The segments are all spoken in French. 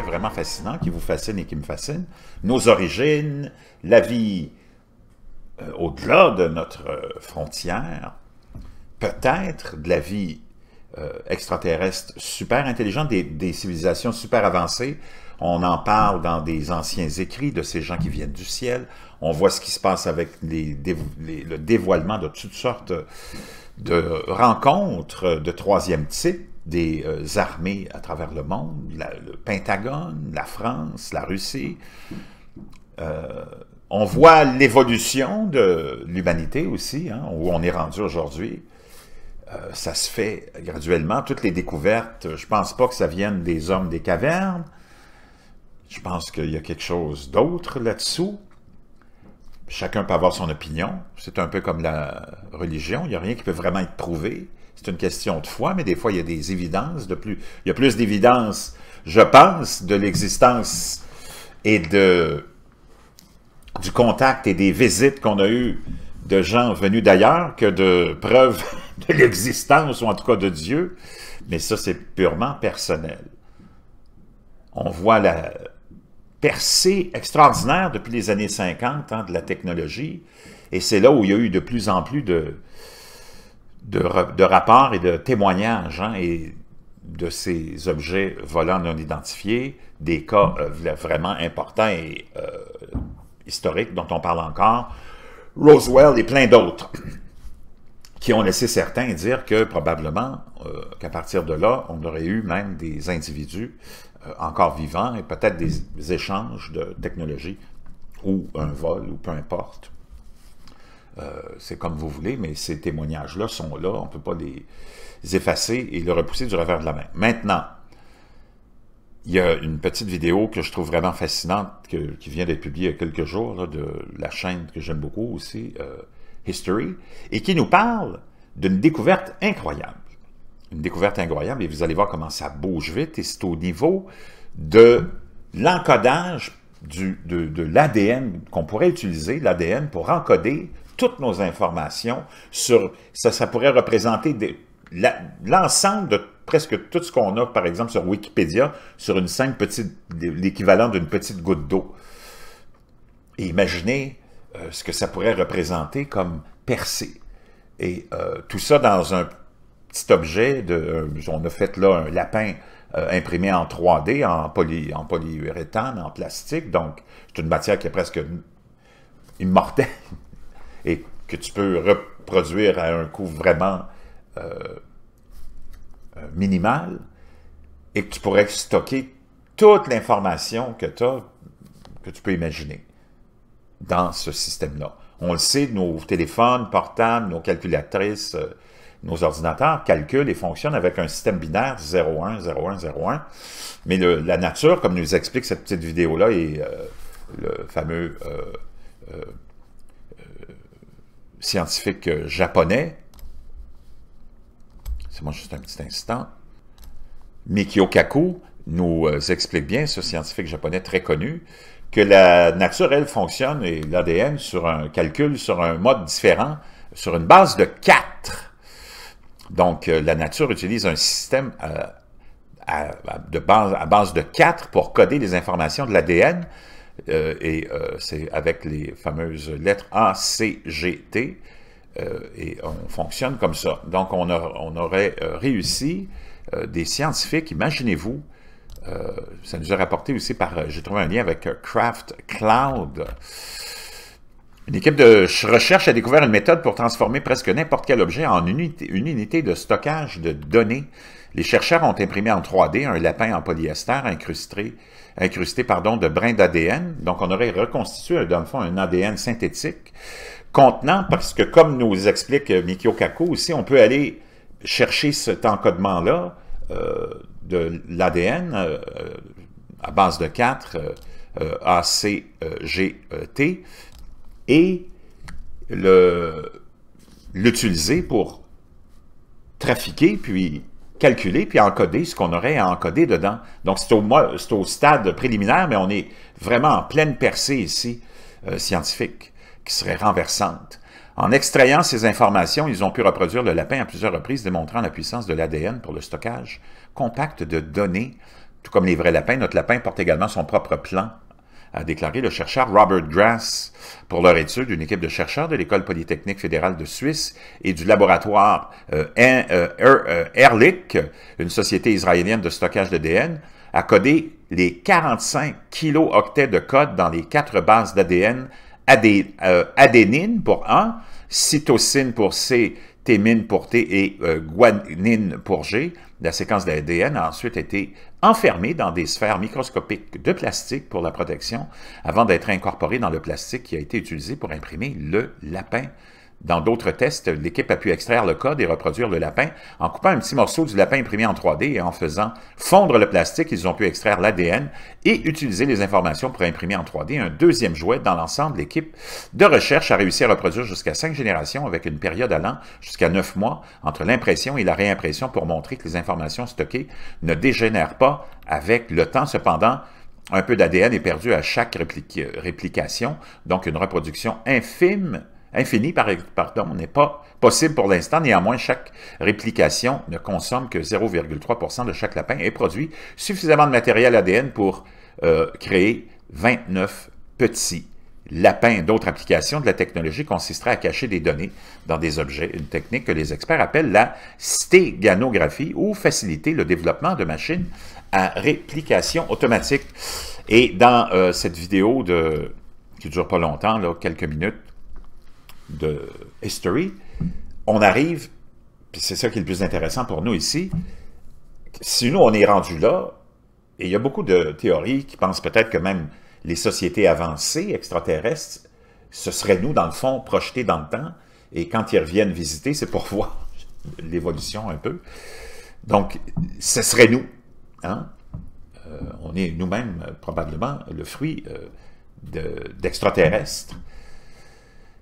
vraiment fascinant qui vous fascine et qui me fascine. Nos origines, la vie euh, au-delà de notre euh, frontière, peut-être de la vie euh, extraterrestre super intelligente, des, civilisations super avancées. On en parle dans des anciens écrits de ces gens qui viennent du ciel. On voit ce qui se passe avec le dévoilement de toutes sortes de rencontres de troisième type des euh, armées à travers le monde, le Pentagone, la France, la Russie. Euh, on voit l'évolution de l'humanité aussi, hein, où on est rendu aujourd'hui. Euh, ça se fait graduellement. Toutes les découvertes, je ne pense pas que ça vienne des hommes des cavernes. Je pense qu'il y a quelque chose d'autre là-dessous chacun peut avoir son opinion. C'est un peu comme la religion. Il n'y a rien qui peut vraiment être prouvé. C'est une question de foi, mais des fois, il y a des évidences. De plus, il y a plus d'évidence, je pense, de l'existence et de, du contact et des visites qu'on a eues de gens venus d'ailleurs que de preuves de l'existence, ou en tout cas de Dieu. Mais ça, c'est purement personnel. On voit la, percée extraordinaire depuis les années 50 dans hein, de la technologie. Et c'est là où il y a eu de plus en plus de, de, rapports et de témoignages hein, et de ces objets volants non identifiés, des cas euh, vraiment importants et euh, historiques dont on parle encore, Roswell et plein d'autres, qui ont laissé certains dire que probablement euh, qu'à partir de là, on aurait eu même des individus euh, encore vivant et peut-être des échanges de technologies ou un vol ou peu importe. Euh, c'est comme vous voulez, mais ces témoignages-là sont là, on ne peut pas les effacer et les repousser du revers de la main. Maintenant, il y a une petite vidéo que je trouve vraiment fascinante qui vient d'être publiée il y a quelques jours de la chaîne que j'aime beaucoup aussi, euh, History, et qui nous parle d'une découverte incroyable une découverte incroyable et vous allez voir comment ça bouge vite. Et c'est au niveau de l'encodage du, de, l'ADN qu'on pourrait utiliser, l'ADN, pour encoder toutes nos informations sur... Ça, ça pourrait représenter l'ensemble de presque tout ce qu'on a, par exemple, sur Wikipédia, sur une simple petite... l'équivalent d'une petite goutte d'eau. imaginez euh, ce que ça pourrait représenter comme percée. Et euh, tout ça dans un petit objet, de, euh, on a fait là un lapin euh, imprimé en 3D, en, en polyuréthane, en plastique, donc c'est une matière qui est presque immortelle et que tu peux reproduire à un coût vraiment euh, minimal et que tu pourrais stocker toute l'information que tu as, que tu peux imaginer dans ce système-là. On le sait, nos téléphones portables, nos calculatrices, nos ordinateurs calculent et fonctionnent avec un système binaire 01, 01, 01. Mais la nature, comme nous explique cette petite vidéo-là, et euh, le fameux euh, euh, scientifique japonais, c'est moi juste un petit instant, Mikio Kaku nous explique bien, ce scientifique japonais très connu, que la nature, elle, fonctionne, et l'ADN, sur un calcul, sur un mode différent, sur une base de 4. Donc, euh, la nature utilise un système euh, à, base, de 4 pour coder les informations de l'ADN. Euh, et c'est avec les fameuses lettres A, C, G, T. et on fonctionne comme ça. Donc, on, on aurait réussi, des scientifiques, imaginez-vous, ça nous a rapporté aussi par, j'ai trouvé un lien avec Craft Cloud. Une équipe de recherche a découvert une méthode pour transformer presque n'importe quel objet en une unité, de stockage de données. Les chercheurs ont imprimé en 3D un lapin en polyester incrusté, incrusté pardon, de brins d'ADN. Donc, on aurait reconstitué, dans fond, un ADN synthétique contenant, parce que comme nous explique Mikio Kaku aussi, on peut aller chercher cet encodement-là euh, de l'ADN euh, à base de 4 euh, A, C, G, e, T et l'utiliser pour trafiquer, puis calculer, puis encoder ce qu'on aurait à encoder dedans. Donc, c'est au, stade préliminaire, mais on est vraiment en pleine percée ici euh, scientifique, qui serait renversante. En extrayant ces informations, ils ont pu reproduire le lapin à plusieurs reprises, démontrant la puissance de l'ADN pour le stockage compact de données. Tout comme les vrais lapins, notre lapin porte également son propre plan a déclaré le chercheur Robert Grass pour leur étude, une équipe de chercheurs de l'École polytechnique fédérale de Suisse et du laboratoire Ehrlich, euh, euh, une société israélienne de stockage d'ADN, a codé les 45 kilooctets de code dans les quatre bases d'ADN, adénine euh, pour A, cytosine pour C, témine pour T et euh, guanine pour G, la séquence d'ADN a ensuite été enfermée dans des sphères microscopiques de plastique pour la protection avant d'être incorporée dans le plastique qui a été utilisé pour imprimer le lapin dans d'autres tests, l'équipe a pu extraire le code et reproduire le lapin. En coupant un petit morceau du lapin imprimé en 3D et en faisant fondre le plastique, ils ont pu extraire l'ADN et utiliser les informations pour imprimer en 3D un deuxième jouet. Dans l'ensemble, l'équipe de recherche a réussi à reproduire jusqu'à cinq générations avec une période allant jusqu'à neuf mois entre l'impression et la réimpression pour montrer que les informations stockées ne dégénèrent pas avec le temps. Cependant, un peu d'ADN est perdu à chaque réplication, donc une reproduction infime Infini, par, pardon, n'est pas possible pour l'instant. Néanmoins, chaque réplication ne consomme que 0,3 de chaque lapin et produit suffisamment de matériel ADN pour euh, créer 29 petits lapins. D'autres applications de la technologie consisteraient à cacher des données dans des objets, une technique que les experts appellent la stéganographie ou faciliter le développement de machines à réplication automatique. Et dans euh, cette vidéo de, qui ne dure pas longtemps, quelques minutes, de history, on arrive, puis c'est ça qui est le plus intéressant pour nous ici, si nous on est rendu là, et il y a beaucoup de théories qui pensent peut-être que même les sociétés avancées extraterrestres, ce serait nous, dans le fond, projetés dans le temps, et quand ils reviennent visiter, c'est pour voir l'évolution un peu. Donc, ce serait nous. Hein? Euh, on est nous-mêmes probablement le fruit euh, d'extraterrestres.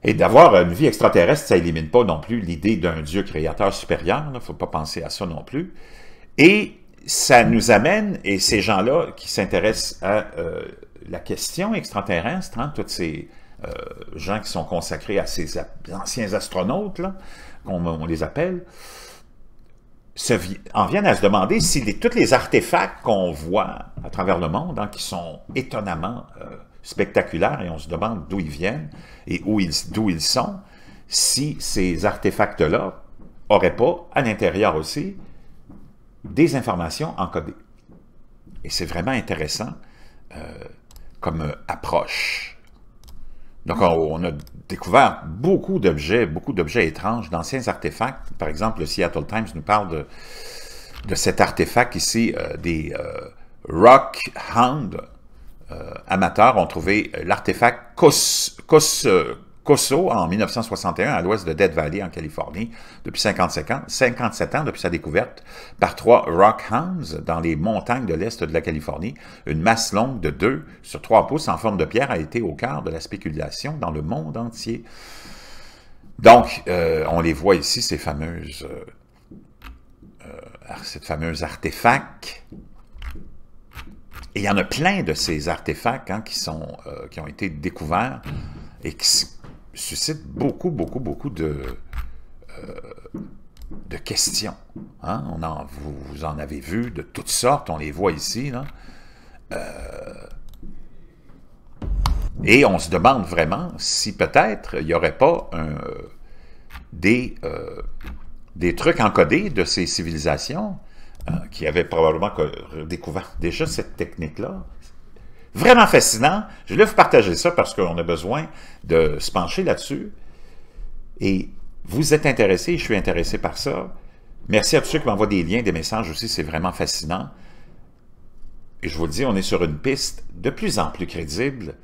Et d'avoir une vie extraterrestre, ça élimine pas non plus l'idée d'un Dieu créateur supérieur. Il ne faut pas penser à ça non plus. Et ça nous amène, et ces gens-là qui s'intéressent à euh, la question extraterrestre, hein, tous ces euh, gens qui sont consacrés à ces anciens astronautes, qu'on on, les appelle, en viennent à se demander si tous les artefacts qu'on voit à travers le monde, hein, qui sont étonnamment... Euh, spectaculaires et on se demande d'où ils viennent et d'où ils, ils sont, si ces artefacts-là n'auraient pas, à l'intérieur aussi, des informations encodées. Et c'est vraiment intéressant euh, comme euh, approche. Donc, on, a découvert beaucoup d'objets, beaucoup d'objets étranges, d'anciens artefacts. Par exemple, le Seattle Times nous parle de, de cet artefact ici, euh, des Rock Hound, euh, amateurs ont trouvé euh, l'artefact Kosso euh, en 1961 à l'ouest de Dead Valley en Californie depuis 57 ans depuis sa découverte par trois rockhounds dans les montagnes de l'est de la Californie. Une masse longue de 2 sur 3 pouces en forme de pierre a été au cœur de la spéculation dans le monde entier. Donc, on les voit ici, ces fameuses, artefacts et il y en a plein de ces artefacts hein, qui, sont, euh, qui ont été découverts et qui suscitent beaucoup, beaucoup, beaucoup de, euh, de questions. Hein. On en, vous, en avez vu de toutes sortes, on les voit ici. Euh, et on se demande vraiment si peut-être il n'y aurait pas des, des trucs encodés de ces civilisations ah, qui avait probablement découvert déjà cette technique-là. Vraiment fascinant. Je voulais vous partager ça parce qu'on a besoin de se pencher là-dessus. Et vous êtes intéressé, je suis intéressé par ça. Merci à tous ceux qui m'envoient des liens, des messages aussi, c'est vraiment fascinant. Et je vous dis, on est sur une piste de plus en plus crédible.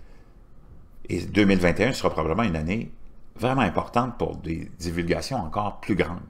Et 2021 sera probablement une année vraiment importante pour des divulgations encore plus grandes.